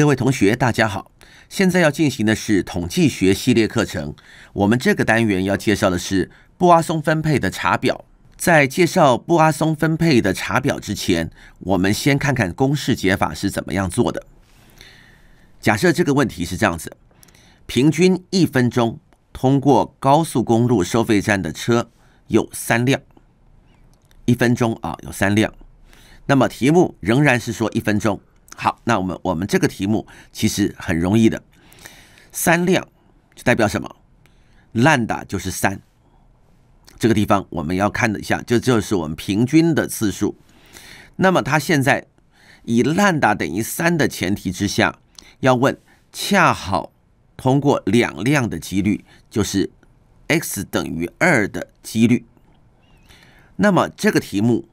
各位同学，大家好！现在要进行的是统计学系列课程。我们这个单元要介绍的是布阿松分配的查表。在介绍布阿松分配的查表之前，我们先看看公式解法是怎么样做的。假设这个问题是这样子：平均一分钟通过高速公路收费站的车有三辆。一分钟啊，有三辆。那么题目仍然是说一分钟。好，那我们我们这个题目其实很容易的，三辆就代表什么？烂打就是三。这个地方我们要看一下，就就是我们平均的次数。那么它现在以烂打等于三的前提之下，要问恰好通过两辆的几率，就是 X 等于二的几率。那么这个题目。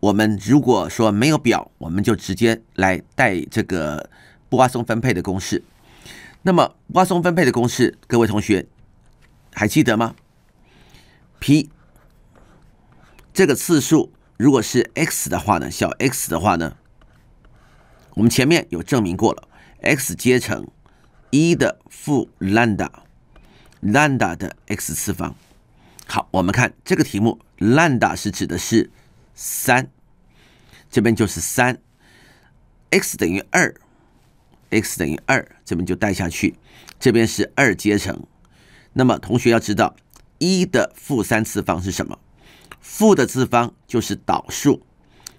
我们如果说没有表，我们就直接来带这个发松分配的公式。那么发松分配的公式，各位同学还记得吗？P 这个次数如果是 x 的话呢，小 x 的话呢，我们前面有证明过了，x 阶乘一的负兰达兰达的 x 次方。好，我们看这个题目，兰达是指的是三。这边就是三，x 等于二，x 等于二，这边就带下去，这边是二阶乘。那么同学要知道一的负三次方是什么？负的次方就是导数，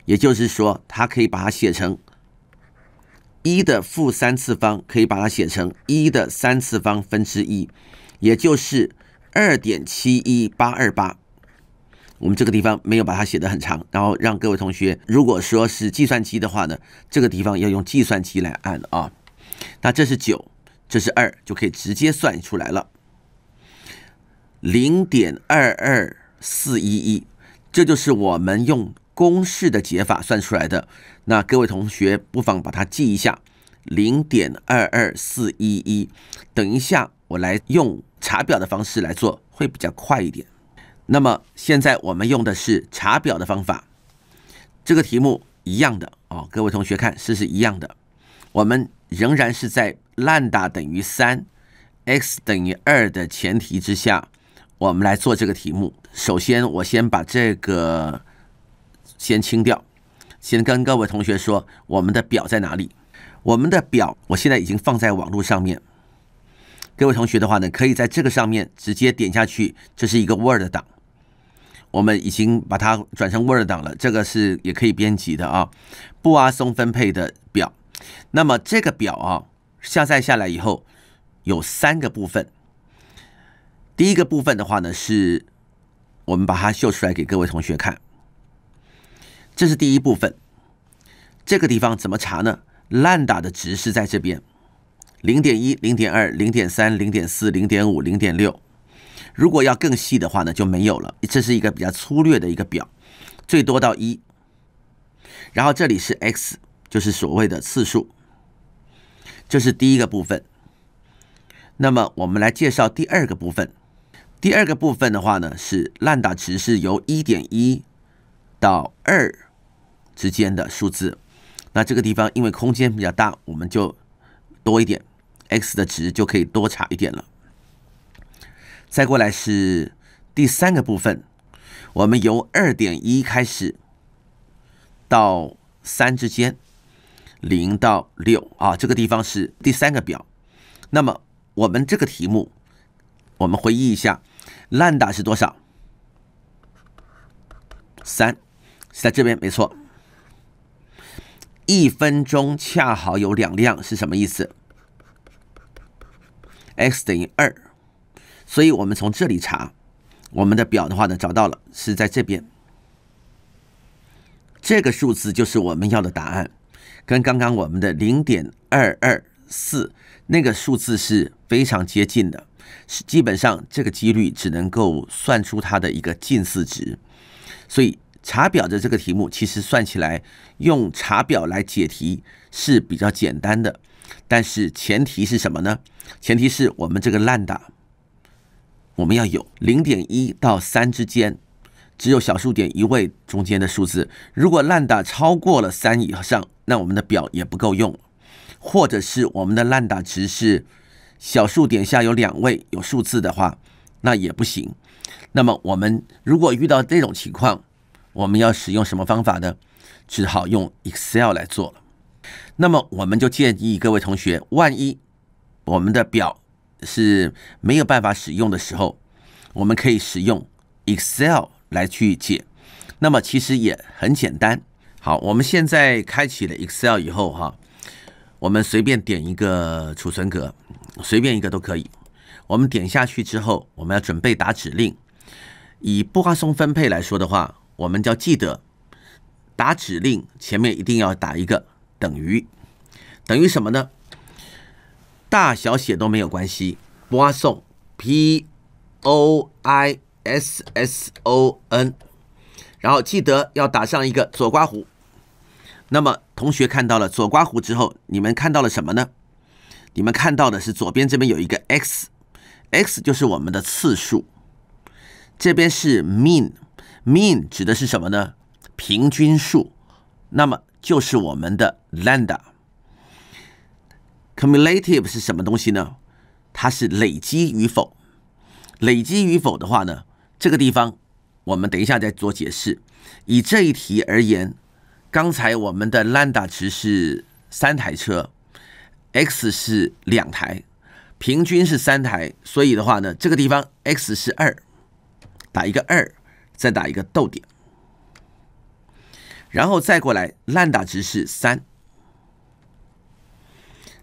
也就是说，它可以把它写成一的负三次方，可以把它写成一的三次方分之一，也就是二点七一八二八。我们这个地方没有把它写的很长，然后让各位同学，如果说是计算机的话呢，这个地方要用计算机来按啊。那这是九，这是二，就可以直接算出来了，零点二二四一一，这就是我们用公式的解法算出来的。那各位同学不妨把它记一下，零点二二四一一。等一下，我来用查表的方式来做，会比较快一点。那么现在我们用的是查表的方法，这个题目一样的哦，各位同学看是是一样的。我们仍然是在烂达等于三，x 等于二的前提之下，我们来做这个题目。首先我先把这个先清掉，先跟各位同学说我们的表在哪里？我们的表我现在已经放在网络上面，各位同学的话呢，可以在这个上面直接点下去，这是一个 Word 档。我们已经把它转成 Word 档了，这个是也可以编辑的啊。布阿松分配的表，那么这个表啊下载下来以后有三个部分。第一个部分的话呢，是我们把它秀出来给各位同学看，这是第一部分。这个地方怎么查呢？烂打的值是在这边，零点一、零点二、零点三、零点四、零点五、零点六。如果要更细的话呢，就没有了。这是一个比较粗略的一个表，最多到一。然后这里是 x，就是所谓的次数。这是第一个部分。那么我们来介绍第二个部分。第二个部分的话呢，是烂打值是由一点一到二之间的数字。那这个地方因为空间比较大，我们就多一点 x 的值就可以多查一点了。再过来是第三个部分，我们由二点一开始到三之间，零到六啊，这个地方是第三个表。那么我们这个题目，我们回忆一下，烂打是多少？三是在这边没错。一分钟恰好有两辆是什么意思？X 等于二。所以我们从这里查我们的表的话呢，找到了是在这边，这个数字就是我们要的答案，跟刚刚我们的零点二二四那个数字是非常接近的，是基本上这个几率只能够算出它的一个近似值。所以查表的这个题目，其实算起来用查表来解题是比较简单的，但是前提是什么呢？前提是我们这个烂打。我们要有零点一到三之间，只有小数点一位中间的数字。如果烂打超过了三以上，那我们的表也不够用，或者是我们的烂打值是小数点下有两位有数字的话，那也不行。那么我们如果遇到这种情况，我们要使用什么方法呢？只好用 Excel 来做了。那么我们就建议各位同学，万一我们的表。是没有办法使用的时候，我们可以使用 Excel 来去解。那么其实也很简单。好，我们现在开启了 Excel 以后哈，我们随便点一个储存格，随便一个都可以。我们点下去之后，我们要准备打指令。以布发松分配来说的话，我们就要记得打指令前面一定要打一个等于，等于什么呢？大小写都没有关系，发送 p o i s s o n，然后记得要打上一个左刮弧。那么同学看到了左刮弧之后，你们看到了什么呢？你们看到的是左边这边有一个 x，x 就是我们的次数，这边是 mean，mean 指的是什么呢？平均数，那么就是我们的 lambda。Cumulative 是什么东西呢？它是累积与否。累积与否的话呢，这个地方我们等一下再做解释。以这一题而言，刚才我们的 lambda 值是三台车，x 是两台，平均是三台，所以的话呢，这个地方 x 是二，打一个二，再打一个逗点，然后再过来 lambda 值是三。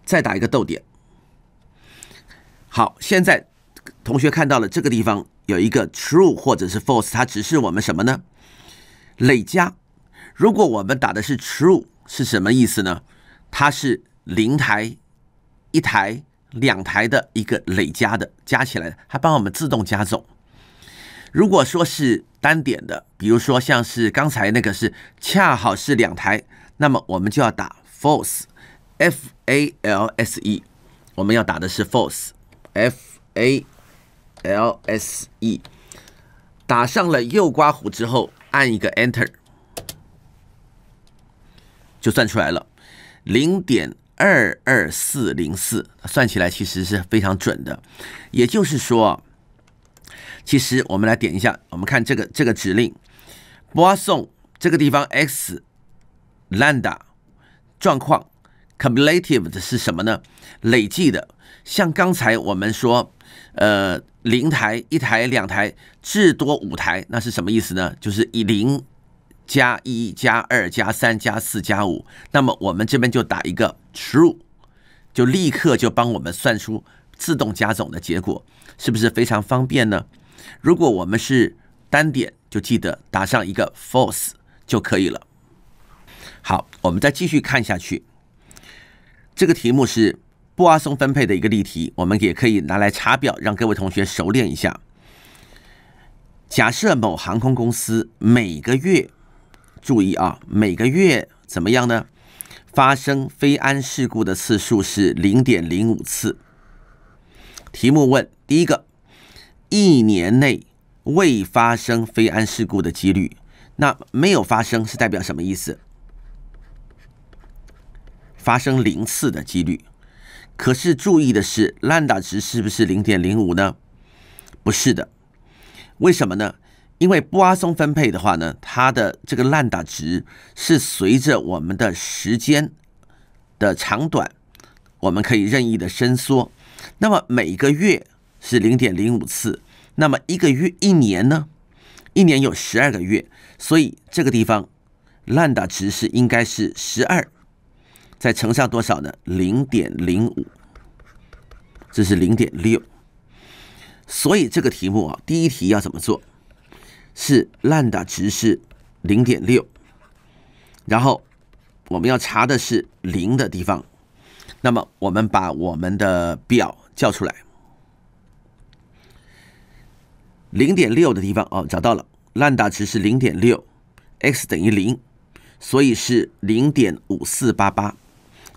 再打一个逗点。好，现在同学看到了这个地方有一个 true 或者是 false，它指示我们什么呢？累加。如果我们打的是 true，是什么意思呢？它是零台、一台、两台的一个累加的，加起来，它帮我们自动加总。如果说是单点的，比如说像是刚才那个是恰好是两台，那么我们就要打 false。False，我们要打的是 False，F A L S E，打上了右刮胡之后，按一个 Enter，就算出来了，零点二二四零四，算起来其实是非常准的。也就是说，其实我们来点一下，我们看这个这个指令，发送这个地方 x lambda 状况。Cumulative 的是什么呢？累计的，像刚才我们说，呃，零台、一台、两台，至多五台，那是什么意思呢？就是以零加一加二加三加四加五，那么我们这边就打一个 True，就立刻就帮我们算出自动加总的结果，是不是非常方便呢？如果我们是单点，就记得打上一个 False 就可以了。好，我们再继续看下去。这个题目是阿松分配的一个例题，我们也可以拿来查表，让各位同学熟练一下。假设某航空公司每个月，注意啊，每个月怎么样呢？发生非安事故的次数是零点零五次。题目问第一个，一年内未发生非安事故的几率，那没有发生是代表什么意思？发生零次的几率，可是注意的是，烂打值是不是零点零五呢？不是的，为什么呢？因为阿松分配的话呢，它的这个烂打值是随着我们的时间的长短，我们可以任意的伸缩。那么每个月是零点零五次，那么一个月一年呢？一年有十二个月，所以这个地方烂打值是应该是十二。再乘上多少呢？零点零五，这是零点六，所以这个题目啊，第一题要怎么做？是烂打值是零点六，然后我们要查的是零的地方，那么我们把我们的表叫出来，零点六的地方哦，找到了，烂打值是零点六，x 等于零，所以是零点五四八八。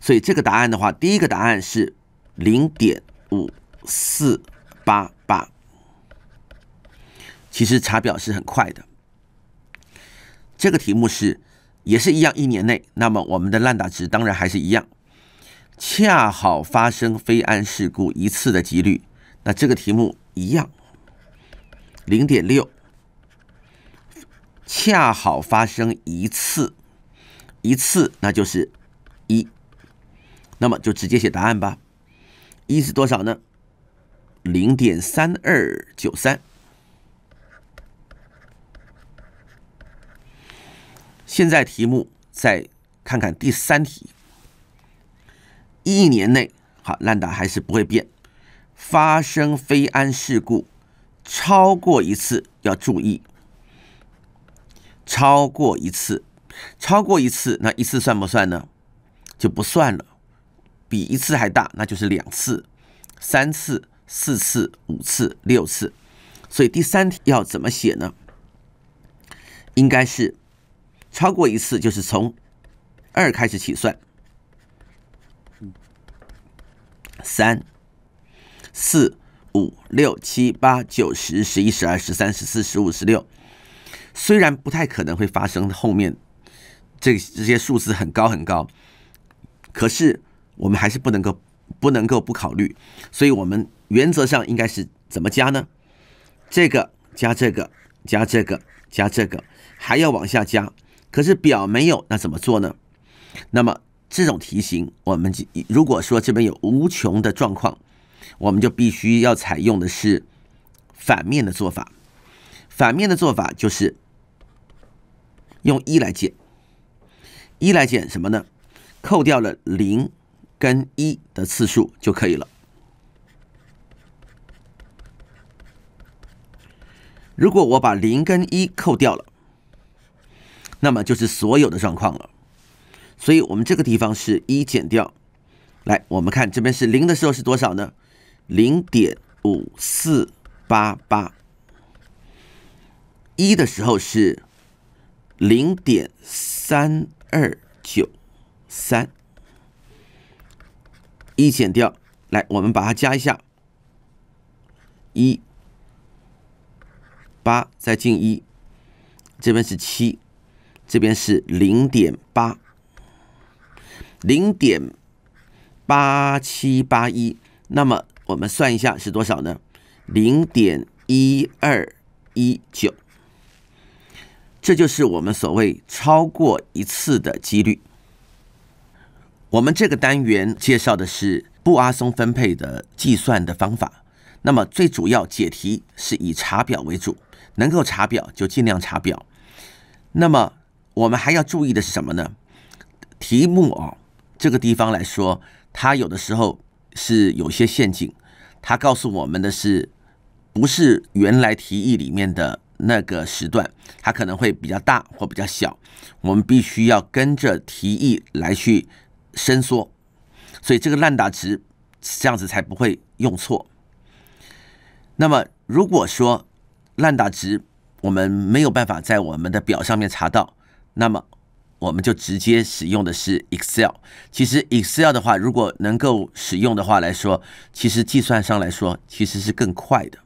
所以这个答案的话，第一个答案是零点五四八八。其实查表是很快的。这个题目是也是一样，一年内，那么我们的烂打值当然还是一样，恰好发生非安事故一次的几率，那这个题目一样，零点六，恰好发生一次，一次那就是。那么就直接写答案吧，一是多少呢？零点三二九三。现在题目，再看看第三题，一年内，好，兰达还是不会变。发生非安事故超过一次要注意，超过一次，超过一次，那一次算不算呢？就不算了。比一次还大，那就是两次、三次、四次、五次、六次。所以第三题要怎么写呢？应该是超过一次，就是从二开始起算。三、四、五、六、七、八、九、十、十一、十二、十三、十四、十五、十六。虽然不太可能会发生后面这这些数字很高很高，可是。我们还是不能够，不能够不考虑，所以，我们原则上应该是怎么加呢？这个加这个加这个加这个，还要往下加。可是表没有，那怎么做呢？那么这种题型，我们如果说这边有无穷的状况，我们就必须要采用的是反面的做法。反面的做法就是用一来减，一来减什么呢？扣掉了零。跟一的次数就可以了。如果我把零跟一扣掉了，那么就是所有的状况了。所以我们这个地方是一减掉。来，我们看这边是零的时候是多少呢？零点五四八八。一的时候是零点三二九三。一减掉，来，我们把它加一下，一八再进一，这边是七，这边是零点八，零点八七八一，那么我们算一下是多少呢？零点一二一九，这就是我们所谓超过一次的几率。我们这个单元介绍的是布阿松分配的计算的方法。那么最主要解题是以查表为主，能够查表就尽量查表。那么我们还要注意的是什么呢？题目啊，这个地方来说，它有的时候是有些陷阱。它告诉我们的是，不是原来提议里面的那个时段，它可能会比较大或比较小。我们必须要跟着提议来去。伸缩，所以这个烂打值这样子才不会用错。那么，如果说烂打值我们没有办法在我们的表上面查到，那么我们就直接使用的是 Excel。其实 Excel 的话，如果能够使用的话来说，其实计算上来说其实是更快的。